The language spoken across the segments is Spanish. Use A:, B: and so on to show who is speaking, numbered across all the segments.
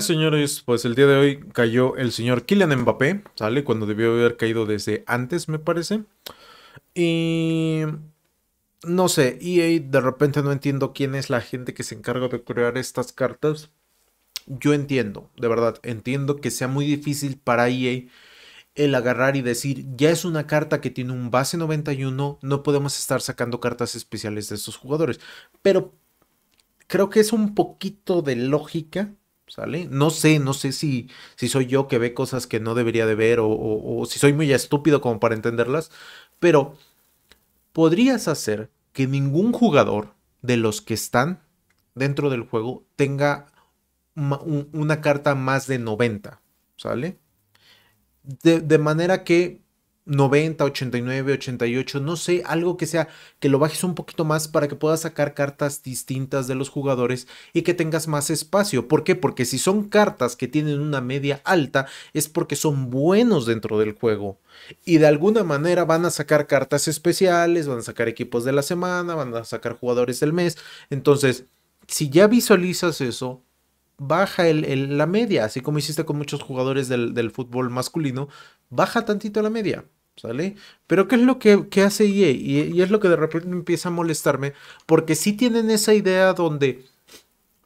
A: señores, pues el día de hoy cayó el señor Kylian Mbappé, ¿sale? Cuando debió haber caído desde antes, me parece. Y... No sé, EA de repente no entiendo quién es la gente que se encarga de crear estas cartas. Yo entiendo, de verdad, entiendo que sea muy difícil para EA el agarrar y decir, ya es una carta que tiene un base 91, no podemos estar sacando cartas especiales de estos jugadores. Pero creo que es un poquito de lógica ¿Sale? No sé, no sé si, si soy yo que ve cosas que no debería de ver o, si soy muy estúpido como para entenderlas, pero podrías hacer que ningún jugador de los que están dentro del juego tenga una carta más de 90, ¿sale? De, de manera que 90, 89, 88, no sé, algo que sea que lo bajes un poquito más para que puedas sacar cartas distintas de los jugadores y que tengas más espacio. ¿Por qué? Porque si son cartas que tienen una media alta es porque son buenos dentro del juego y de alguna manera van a sacar cartas especiales, van a sacar equipos de la semana, van a sacar jugadores del mes. Entonces, si ya visualizas eso, baja la media, así como hiciste con muchos jugadores del, del fútbol masculino, baja tantito la media. ¿Sale? Pero ¿qué es lo que, hace EA? Y, es lo que de repente empieza a molestarme, porque sí tienen esa idea donde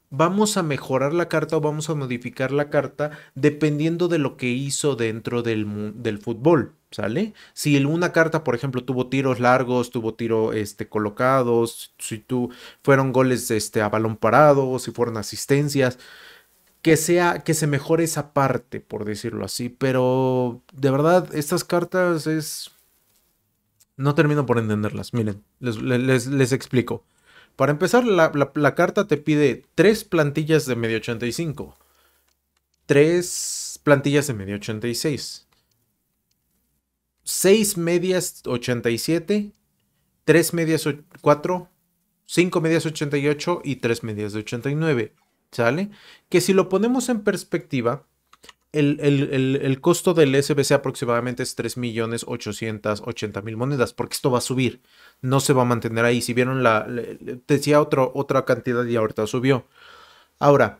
A: vamos a mejorar la carta o vamos a modificar la carta dependiendo de lo que hizo dentro del, fútbol. ¿Sale? Si una carta, por ejemplo, tuvo tiros largos, tuvo tiro este, colocados, si fueron goles este, a balón parado, si fueron asistencias, que sea que se mejore esa parte, por decirlo así, pero de verdad estas cartas es no termino por entenderlas. Miren, les, explico. Para empezar, la, carta te pide tres plantillas de medio 85, tres plantillas de medio 86, seis medias 87, 3 medias 4, 5 medias 88 y 3 medias de 89. ¿sale? Que si lo ponemos en perspectiva, el, costo del SBC aproximadamente es 3.880.000 monedas, porque esto va a subir, no se va a mantener ahí. Si vieron la, decía otra cantidad y ahorita subió. Ahora,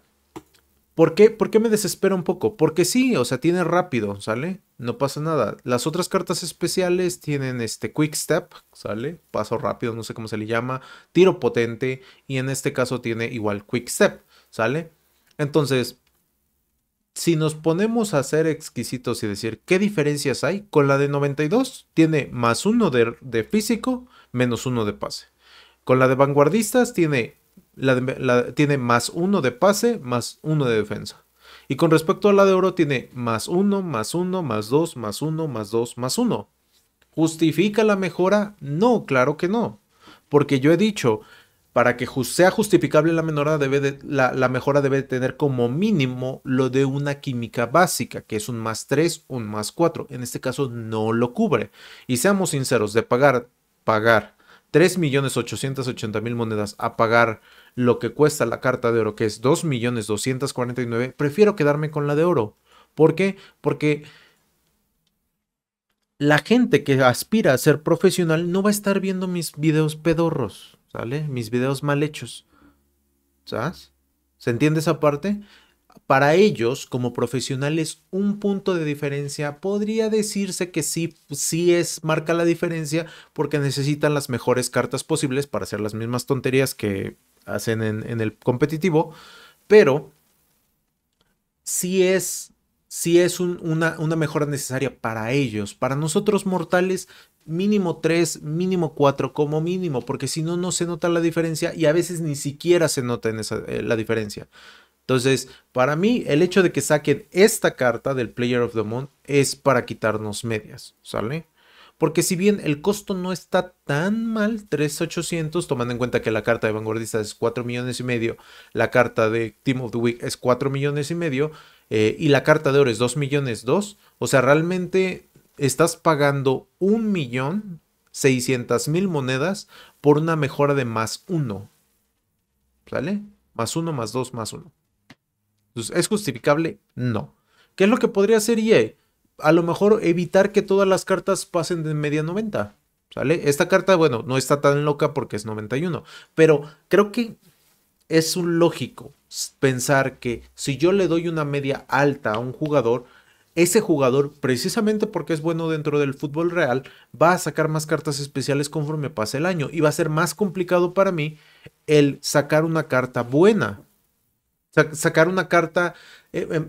A: ¿Por qué? me desespera un poco? Porque sí, o sea, tiene rápido, ¿sale? No pasa nada. Las otras cartas especiales tienen este Quick Step, ¿sale? Paso rápido, no sé cómo se le llama, tiro potente y en este caso tiene igual Quick Step. ¿Sale? Entonces, si nos ponemos a ser exquisitos y decir qué diferencias hay, con la de 92 tiene más uno de, físico, menos uno de pase. Con la de vanguardistas tiene, tiene más uno de pase, más uno de defensa. Y con respecto a la de oro tiene más uno, más uno, más dos, más uno, más dos, más uno. ¿Justifica la mejora? No, claro que no. Porque yo he dicho, para que sea justificable la, menora debe de, la, mejora debe tener como mínimo lo de una química básica, que es un más 3, un más 4. En este caso no lo cubre. Y seamos sinceros, de pagar, pagar 3.880.000 monedas a pagar lo que cuesta la carta de oro, que es 2.249.000, prefiero quedarme con la de oro. ¿Por qué? Porque la gente que aspira a ser profesional no va a estar viendo mis videos pedorros ¿sale? Mis videos mal hechos, ¿sabes? ¿Se entiende esa parte? Para ellos, como profesionales, un punto de diferencia podría decirse que sí, sí es, marca la diferencia porque necesitan las mejores cartas posibles para hacer las mismas tonterías que hacen en, el competitivo, pero sí es si es una, mejora necesaria para ellos. Para nosotros mortales, mínimo 3, mínimo 4 como mínimo, porque si no, no se nota la diferencia y a veces ni siquiera se nota esa, eh, la diferencia. Entonces, para mí, el hecho de que saquen esta carta del Player of the Month es para quitarnos medias, ¿sale? Porque si bien el costo no está tan mal, 3,800, tomando en cuenta que la carta de vanguardista es 4 millones y medio, la carta de Team of the Week es 4 millones y medio, eh, y la carta de oro es 2 millones 2, o sea, realmente estás pagando 1 millón 600 mil monedas por una mejora de más 1. ¿Sale? Más 1, más 2, más 1. Entonces, ¿es justificable? No. ¿Qué es lo que podría hacer EA? A lo mejor evitar que todas las cartas pasen de media 90. ¿Sale? Esta carta, bueno, no está tan loca porque es 91. Pero creo que es un lógico pensar que si yo le doy una media alta a un jugador, ese jugador, precisamente porque es bueno dentro del fútbol real, va a sacar más cartas especiales conforme pase el año y va a ser más complicado para mí el sacar una carta buena. sacar una carta, eh, em,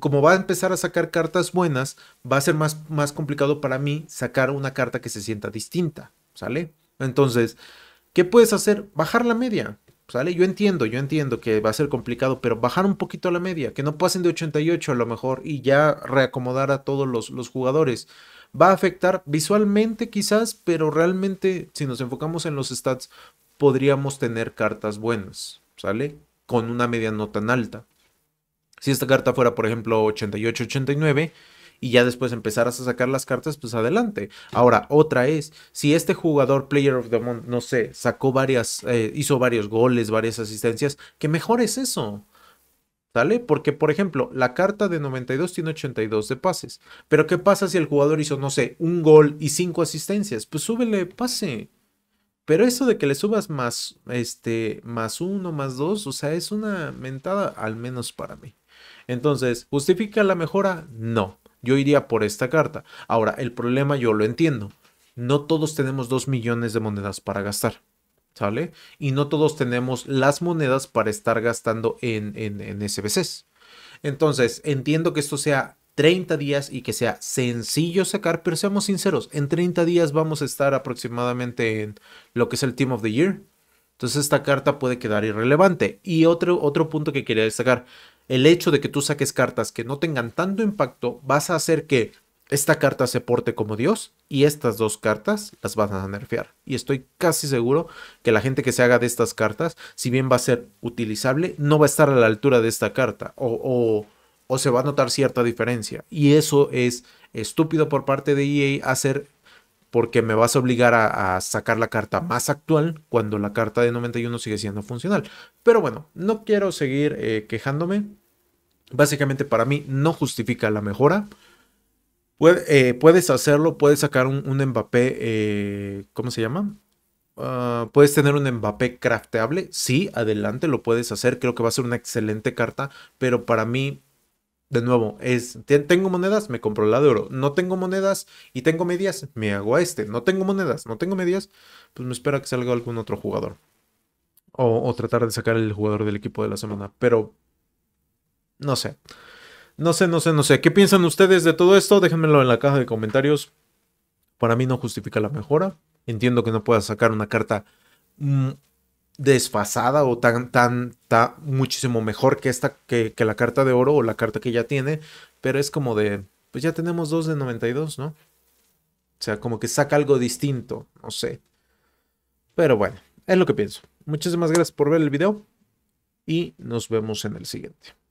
A: como va a empezar a sacar cartas buenas, va a ser más, más complicado para mí sacar una carta que se sienta distinta, ¿sale? Entonces, ¿qué puedes hacer? Bajar la media. ¿Sale? Yo entiendo, yo entiendo que va a ser complicado, pero bajar un poquito la media, que no pasen de 88 a lo mejor y ya reacomodar a todos los, los jugadores. Va a afectar visualmente quizás, pero realmente si nos enfocamos en los stats, podríamos tener cartas buenas, ¿sale? Con una media no tan alta. Si esta carta fuera, por ejemplo, 88-89, y ya después empezarás a sacar las cartas, pues adelante. Ahora, otra es, si este jugador, Player of the Month, no sé, sacó varias, eh, hizo varios goles, varias asistencias, que mejor es eso. ¿Sale? Porque, por ejemplo, la carta de 92 tiene 82 de pases. Pero, ¿qué pasa si el jugador hizo, no sé, un gol y cinco asistencias? Pues súbele pase. Pero eso de que le subas más, este, más uno, más dos, o sea, es una mentada, al menos para mí. Entonces, ¿justifica la mejora? No. Yo iría por esta carta. Ahora, el problema yo lo entiendo. No todos tenemos 2 millones de monedas para gastar. ¿Sale? Y no todos tenemos las monedas para estar gastando en, en, SBCs. Entonces, entiendo que esto sea 30 días y que sea sencillo sacar, pero seamos sinceros, en 30 días vamos a estar aproximadamente en lo que es el Team of the Year. Entonces esta carta puede quedar irrelevante. Y otro, otro punto que quería destacar, el hecho de que tú saques cartas que no tengan tanto impacto, vas a hacer que esta carta se porte como Dios y estas dos cartas las van a nerfear. Y estoy casi seguro que la gente que se haga de estas cartas, si bien va a ser utilizable, no va a estar a la altura de esta carta o, o, o se va a notar cierta diferencia. Y eso es estúpido por parte de EA hacer porque me vas a obligar a, sacar la carta más actual cuando la carta de 91 sigue siendo funcional. Pero bueno, no quiero seguir eh, quejándome. Básicamente para mí no justifica la mejora. Eh, puedes hacerlo, puedes sacar un, Mbappé, eh, ¿cómo se llama? Ah, puedes tener un Mbappé crafteable, sí, adelante, lo puedes hacer, creo que va a ser una excelente carta, pero para mí de nuevo, es, tengo monedas, me compro la de oro. No tengo monedas y tengo medias, me hago a este. No tengo monedas, no tengo medias, pues me espera que salga algún otro jugador. O, tratar de sacar el jugador del equipo de la semana. Pero, no sé. No sé, no sé, no sé. ¿Qué piensan ustedes de todo esto? Déjenmelo en la caja de comentarios. Para mí no justifica la mejora. Entiendo que no pueda sacar una carta mm, desfasada o tan, tan, muchísimo mejor que esta, que, que la carta de oro o la carta que ya tiene, pero es como de, pues ya tenemos dos de 92, ¿no? O sea, como que saca algo distinto, no sé. Pero bueno, es lo que pienso. Muchísimas gracias por ver el video y nos vemos en el siguiente.